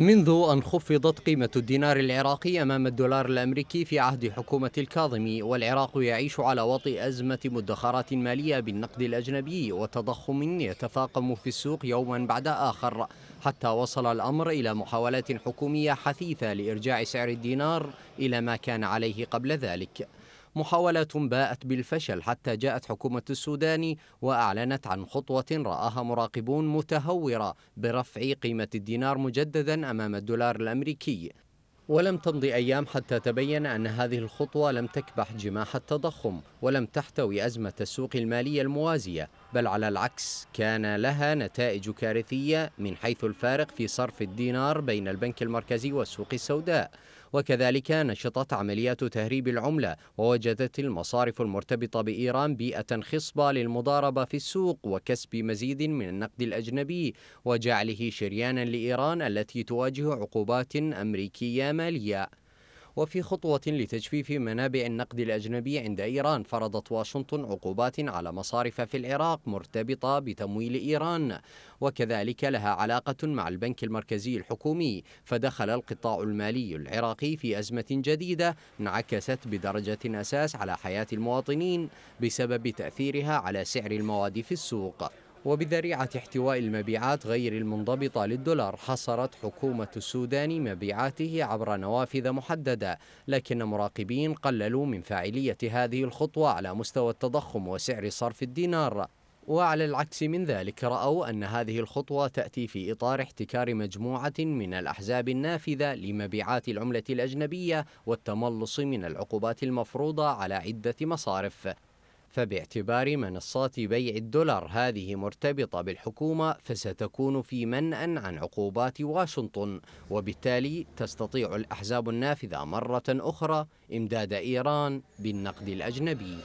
منذ أن خفضت قيمة الدينار العراقي أمام الدولار الأمريكي في عهد حكومة الكاظمي والعراق يعيش على وطئ أزمة مدخرات مالية بالنقد الأجنبي وتضخم يتفاقم في السوق يوما بعد آخر حتى وصل الأمر إلى محاولات حكومية حثيثة لإرجاع سعر الدينار إلى ما كان عليه قبل ذلك محاولة باءت بالفشل حتى جاءت حكومة السودان وأعلنت عن خطوة رآها مراقبون متهورة برفع قيمة الدينار مجددا أمام الدولار الأمريكي ولم تمض أيام حتى تبين أن هذه الخطوة لم تكبح جماح التضخم ولم تحتوي أزمة السوق المالية الموازية بل على العكس كان لها نتائج كارثية من حيث الفارق في صرف الدينار بين البنك المركزي والسوق السوداء وكذلك نشطت عمليات تهريب العملة ووجدت المصارف المرتبطة بإيران بيئة خصبة للمضاربة في السوق وكسب مزيد من النقد الأجنبي وجعله شريانا لإيران التي تواجه عقوبات أمريكية مالية وفي خطوة لتجفيف منابع النقد الأجنبي عند إيران فرضت واشنطن عقوبات على مصارف في العراق مرتبطة بتمويل إيران وكذلك لها علاقة مع البنك المركزي الحكومي فدخل القطاع المالي العراقي في أزمة جديدة انعكست بدرجة أساس على حياة المواطنين بسبب تأثيرها على سعر المواد في السوق وبذريعة احتواء المبيعات غير المنضبطة للدولار حصرت حكومة السودان مبيعاته عبر نوافذ محددة لكن مراقبين قللوا من فاعلية هذه الخطوة على مستوى التضخم وسعر صرف الدينار وعلى العكس من ذلك رأوا أن هذه الخطوة تأتي في إطار احتكار مجموعة من الأحزاب النافذة لمبيعات العملة الأجنبية والتملص من العقوبات المفروضة على عدة مصارف فباعتبار منصات بيع الدولار هذه مرتبطة بالحكومة فستكون في منأ عن عقوبات واشنطن وبالتالي تستطيع الأحزاب النافذة مرة أخرى إمداد إيران بالنقد الأجنبي